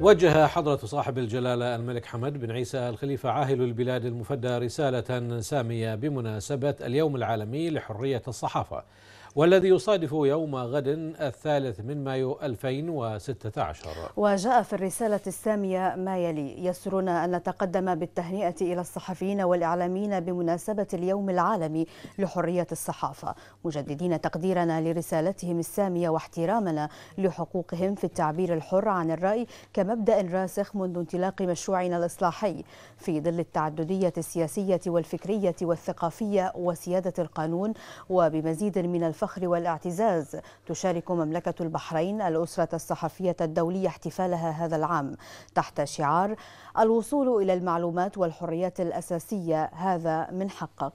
وجه حضرة صاحب الجلالة الملك حمد بن عيسى الخليفة عاهل البلاد المفدى رسالة سامية بمناسبة اليوم العالمي لحرية الصحافة والذي يصادف يوم غد الثالث من مايو 2016 وجاء في الرسالة السامية ما يلي يسرنا أن نتقدم بالتهنئة إلى الصحفيين والإعلاميين بمناسبة اليوم العالمي لحرية الصحافة مجددين تقديرنا لرسالتهم السامية واحترامنا لحقوقهم في التعبير الحر عن الرأي كمبدأ راسخ منذ انطلاق مشروعنا الإصلاحي في ظل التعددية السياسية والفكرية والثقافية وسيادة القانون وبمزيد من الف الفخر والاعتزاز تشارك مملكة البحرين الأسرة الصحفية الدولية احتفالها هذا العام تحت شعار الوصول إلى المعلومات والحريات الأساسية هذا من حقك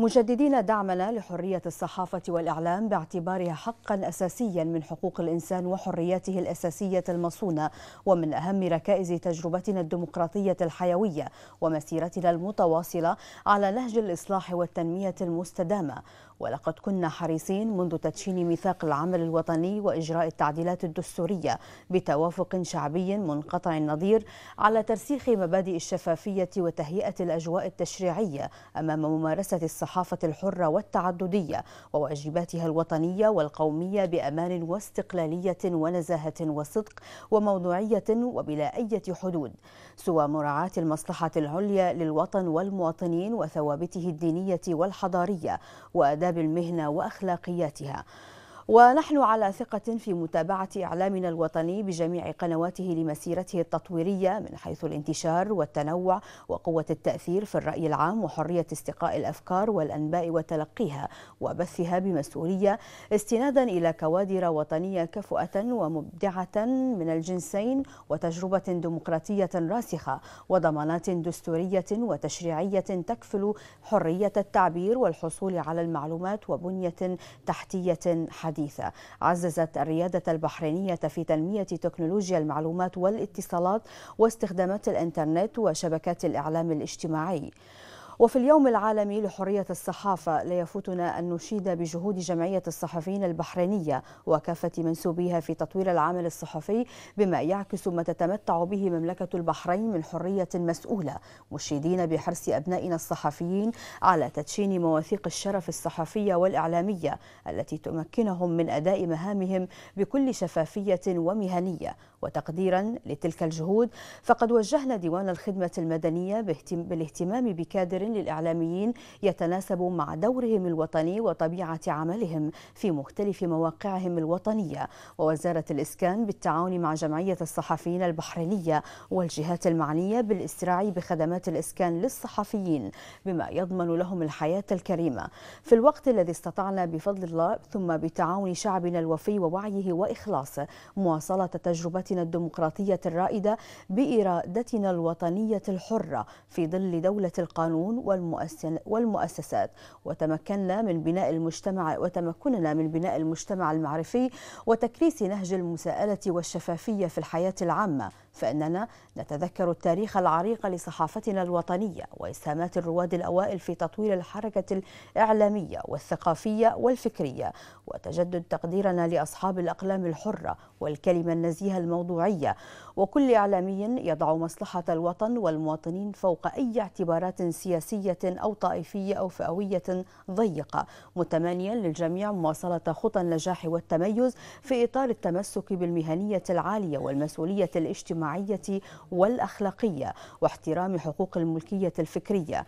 مجددين دعمنا لحرية الصحافة والإعلام باعتبارها حقا أساسيا من حقوق الإنسان وحرياته الأساسية المصونة ومن أهم ركائز تجربتنا الديمقراطية الحيوية ومسيرتنا المتواصلة على نهج الإصلاح والتنمية المستدامة ولقد كنا حريصين منذ تدشين ميثاق العمل الوطني وإجراء التعديلات الدستورية بتوافق شعبي منقطع النظير على ترسيخ مبادئ الشفافية وتهيئة الأجواء التشريعية أمام ممارسة الصحافة الصحافة الحرة والتعددية وواجباتها الوطنية والقومية بأمان واستقلالية ونزاهة وصدق وموضوعية وبلا أي حدود سوى مراعاة المصلحة العليا للوطن والمواطنين وثوابته الدينية والحضارية وآداب المهنة وأخلاقياتها ونحن على ثقة في متابعة إعلامنا الوطني بجميع قنواته لمسيرته التطويرية من حيث الانتشار والتنوع وقوة التأثير في الرأي العام وحرية استقاء الأفكار والأنباء وتلقيها وبثها بمسؤولية استنادا إلى كوادر وطنية كفؤة ومبدعة من الجنسين وتجربة ديمقراطية راسخة وضمانات دستورية وتشريعية تكفل حرية التعبير والحصول على المعلومات وبنية تحتية حديثة الحديثة عززت الريادة البحرينية في تنمية تكنولوجيا المعلومات والاتصالات واستخدامات الإنترنت وشبكات الإعلام الاجتماعي وفي اليوم العالمي لحرية الصحافة لا يفوتنا أن نشيد بجهود جمعية الصحفيين البحرينية وكافة منسوبيها في تطوير العمل الصحفي بما يعكس ما تتمتع به مملكة البحرين من حرية مسؤولة مشيدين بحرص أبنائنا الصحفيين على تدشين مواثيق الشرف الصحفية والإعلامية التي تمكنهم من أداء مهامهم بكل شفافية ومهنية وتقديرا لتلك الجهود فقد وجهنا ديوان الخدمة المدنية بالاهتمام بكادر للإعلاميين يتناسب مع دورهم الوطني وطبيعة عملهم في مختلف مواقعهم الوطنية ووزارة الإسكان بالتعاون مع جمعية الصحفيين البحرينية والجهات المعنية بالإسراع بخدمات الإسكان للصحفيين بما يضمن لهم الحياة الكريمة في الوقت الذي استطعنا بفضل الله ثم بتعاون شعبنا الوفي ووعيه وإخلاصه مواصلة تجربتنا الديمقراطية الرائدة بإرادتنا الوطنية الحرة في ظل دولة القانون والمؤسسات وتمكنا من بناء المجتمع وتمكننا من بناء المجتمع المعرفي وتكريس نهج المساءلة والشفافية في الحياة العامة فإننا نتذكر التاريخ العريق لصحافتنا الوطنية وإسهامات الرواد الأوائل في تطوير الحركة الإعلامية والثقافية والفكرية وتجدد تقديرنا لأصحاب الأقلام الحرة والكلمة النزيهة الموضوعية وكل إعلامي يضع مصلحة الوطن والمواطنين فوق أي اعتبارات سياسية سياسية أو طائفية أو فئوية ضيقة متمانيا للجميع مواصلة خطى النجاح والتميز في إطار التمسك بالمهنية العالية والمسؤولية الاجتماعية والأخلاقية واحترام حقوق الملكية الفكرية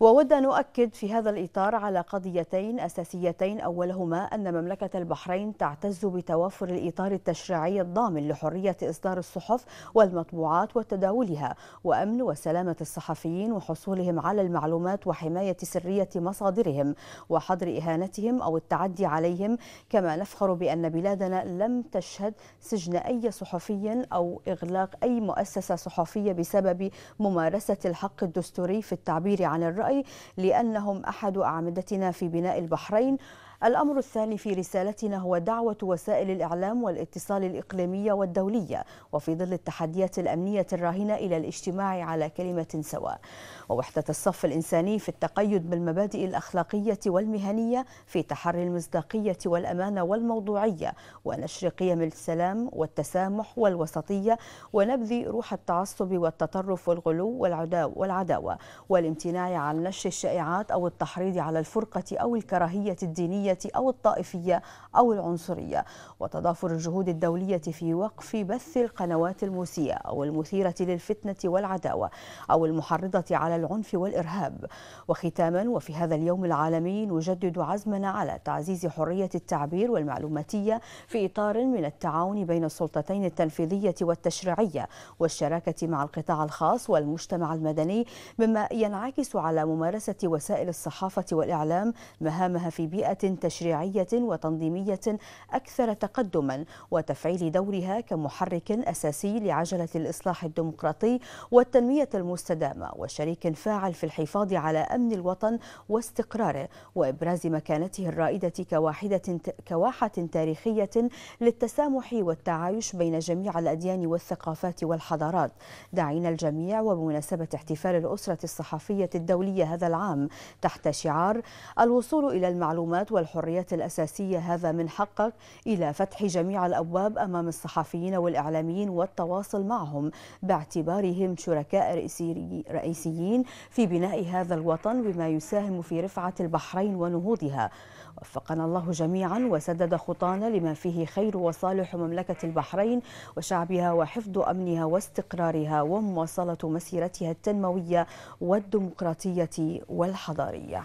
وود أن أؤكد في هذا الإطار على قضيتين أساسيتين أولهما أن مملكة البحرين تعتز بتوافر الإطار التشريعي الضامن لحرية إصدار الصحف والمطبوعات وتداولها وأمن وسلامة الصحفيين وحصولهم على المعلومات وحماية سرية مصادرهم وحظر إهانتهم أو التعدي عليهم كما نفخر بأن بلادنا لم تشهد سجن أي صحفي أو إغلاق أي مؤسسة صحفية بسبب ممارسة الحق الدستوري في التعبير عن الرأي الرأي لأنهم أحد أعمدتنا في بناء البحرين الأمر الثاني في رسالتنا هو دعوة وسائل الإعلام والاتصال الإقليمية والدولية وفي ظل التحديات الأمنية الراهنة إلى الاجتماع على كلمة سواء ووحدة الصف الإنساني في التقيد بالمبادئ الأخلاقية والمهنية في تحري المصداقية والأمانة والموضوعية ونشر قيم السلام والتسامح والوسطية ونبذ روح التعصب والتطرف والغلو والعداوة والامتناع عن نشر الشائعات أو التحريض على الفرقة أو الكراهية الدينية الدينية أو الطائفية أو العنصرية وتضافر الجهود الدولية في وقف بث القنوات المسيئة أو المثيرة للفتنة والعداوة أو المحرضة على العنف والإرهاب وختاما وفي هذا اليوم العالمي نجدد عزمنا على تعزيز حرية التعبير والمعلوماتية في إطار من التعاون بين السلطتين التنفيذية والتشريعية والشراكة مع القطاع الخاص والمجتمع المدني مما ينعكس على ممارسة وسائل الصحافة والإعلام مهامها في بيئة تشريعية وتنظيمية أكثر تقدما وتفعيل دورها كمحرك أساسي لعجلة الإصلاح الديمقراطي والتنمية المستدامة وشريك فاعل في الحفاظ على أمن الوطن واستقراره وإبراز مكانته الرائدة كواحدة كواحة تاريخية للتسامح والتعايش بين جميع الأديان والثقافات والحضارات دعينا الجميع وبمناسبة احتفال الأسرة الصحفية الدولية هذا العام تحت شعار الوصول إلى المعلومات والحضارات الحريات الأساسية هذا من حقك إلى فتح جميع الأبواب أمام الصحفيين والإعلاميين والتواصل معهم باعتبارهم شركاء رئيسيين في بناء هذا الوطن بما يساهم في رفعة البحرين ونهوضها وفقنا الله جميعا وسدد خطانا لما فيه خير وصالح مملكة البحرين وشعبها وحفظ أمنها واستقرارها ومواصلة مسيرتها التنموية والديمقراطية والحضارية